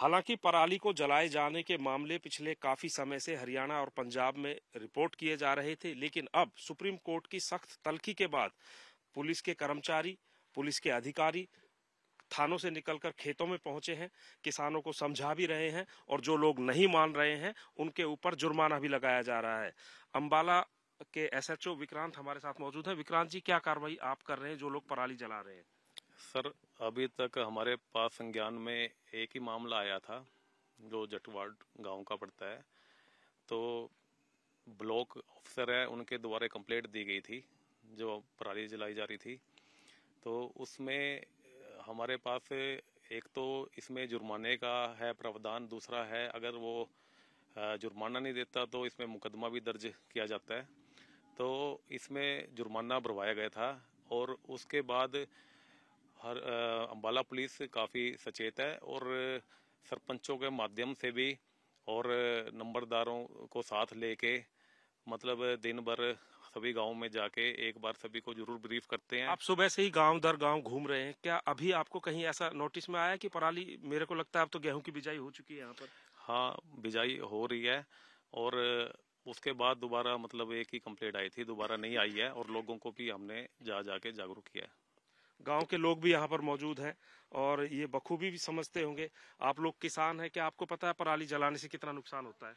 हालांकि पराली को जलाए जाने के मामले पिछले काफी समय से हरियाणा और पंजाब में रिपोर्ट किए जा रहे थे लेकिन अब सुप्रीम कोर्ट की सख्त तलखी के बाद पुलिस के कर्मचारी पुलिस के अधिकारी थानों से निकलकर खेतों में पहुंचे हैं किसानों को समझा भी रहे हैं और जो लोग नहीं मान रहे हैं उनके ऊपर जुर्माना भी लगाया जा रहा है अम्बाला के एसएचओ विक्रांत हमारे साथ मौजूद है विक्रांत जी क्या कार्रवाई आप कर रहे हैं जो लोग पराली जला रहे हैं सर अभी तक हमारे पास संज्ञान में एक ही मामला आया था जो जटवाड़ गांव का पड़ता है तो ब्लॉक ऑफिसर है उनके द्वारा कंप्लेंट दी गई थी जो पराली जलाई जा रही थी तो उसमें हमारे पास एक तो इसमें जुर्माने का है प्रावधान दूसरा है अगर वो जुर्माना नहीं देता तो इसमें मुकदमा भी दर्ज किया जाता है तो इसमें जुर्माना भरवाया गया था और उसके बाद हर अम्बाला पुलिस काफ़ी सचेत है और सरपंचों के माध्यम से भी और नंबरदारों को साथ लेके मतलब दिन भर सभी गाँव में जाके एक बार सभी को जरूर ब्रीफ करते हैं आप सुबह से ही गांव दर गांव घूम रहे हैं क्या अभी आपको कहीं ऐसा नोटिस में आया कि पराली मेरे को लगता है अब तो गेहूं की बिजाई हो चुकी है यहाँ पर हाँ बिजाई हो रही है और उसके बाद दोबारा मतलब एक ही कंप्लेट आई थी दोबारा नहीं आई है और लोगों को भी हमने जा जाके जागरूक किया है गांव के लोग भी यहाँ पर मौजूद हैं और ये बखूबी भी समझते होंगे आप लोग किसान हैं क्या आपको पता है पराली जलाने से कितना नुकसान होता है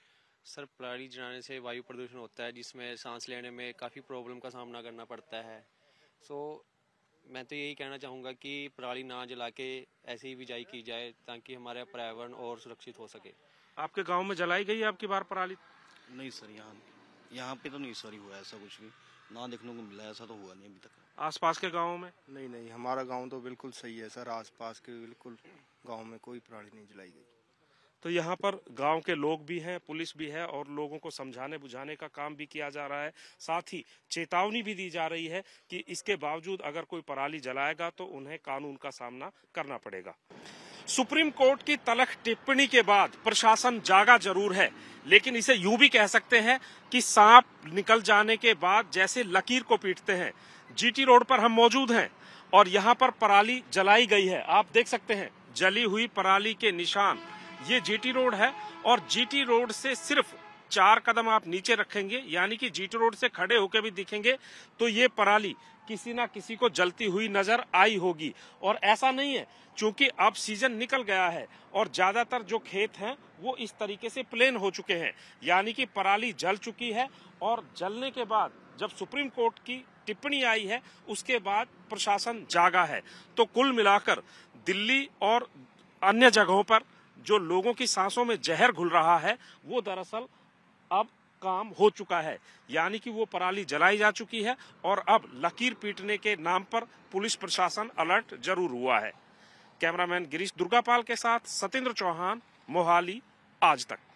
सर पराली जलाने से वायु प्रदूषण होता है जिसमें सांस लेने में काफ़ी प्रॉब्लम का सामना करना पड़ता है सो मैं तो यही कहना चाहूँगा कि पराली ना जला के ऐसे ही बिजाई की जाए ताकि हमारा पर्यावरण और सुरक्षित हो सके आपके गाँव में जलाई गई है आपकी बार पराली नहीं सर यहाँ यहाँ पे तो नहीं सर हुआ ऐसा कुछ भी ना देखने को मिला ऐसा तो हुआ नहीं अभी तक आसपास के गाँव में नहीं नहीं हमारा गाँव तो बिल्कुल सही है सर आसपास के बिल्कुल गाँव में कोई प्राणी नहीं जलाई गई तो यहाँ पर गांव के लोग भी हैं पुलिस भी है और लोगों को समझाने बुझाने का काम भी किया जा रहा है साथ ही चेतावनी भी दी जा रही है कि इसके बावजूद अगर कोई पराली जलाएगा तो उन्हें कानून का सामना करना पड़ेगा सुप्रीम कोर्ट की तलख टिप्पणी के बाद प्रशासन जागा जरूर है लेकिन इसे यूं भी कह सकते हैं कि सांप निकल जाने के बाद जैसे लकीर को पीटते हैं जीटी रोड पर हम मौजूद हैं और यहाँ पर पराली जलाई गई है आप देख सकते हैं जली हुई पराली के निशान ये जीटी रोड है और जीटी रोड से सिर्फ चार कदम आप नीचे रखेंगे यानी कि जीटी रोड से खड़े होकर भी दिखेंगे तो ये पराली किसी ना किसी को जलती हुई नजर आई होगी और ऐसा नहीं है क्योंकि अब सीजन निकल गया है और ज्यादातर जो खेत हैं वो इस तरीके से प्लेन हो चुके हैं यानी कि पराली जल चुकी है और जलने के बाद जब सुप्रीम कोर्ट की टिप्पणी आई है उसके बाद प्रशासन जागा है तो कुल मिलाकर दिल्ली और अन्य जगहों पर जो लोगों की सांसों में जहर घुल रहा है वो दरअसल अब काम हो चुका है यानी कि वो पराली जलाई जा चुकी है और अब लकीर पीटने के नाम पर पुलिस प्रशासन अलर्ट जरूर हुआ है कैमरामैन गिरीश दुर्गापाल के साथ सतेंद्र चौहान मोहाली आज तक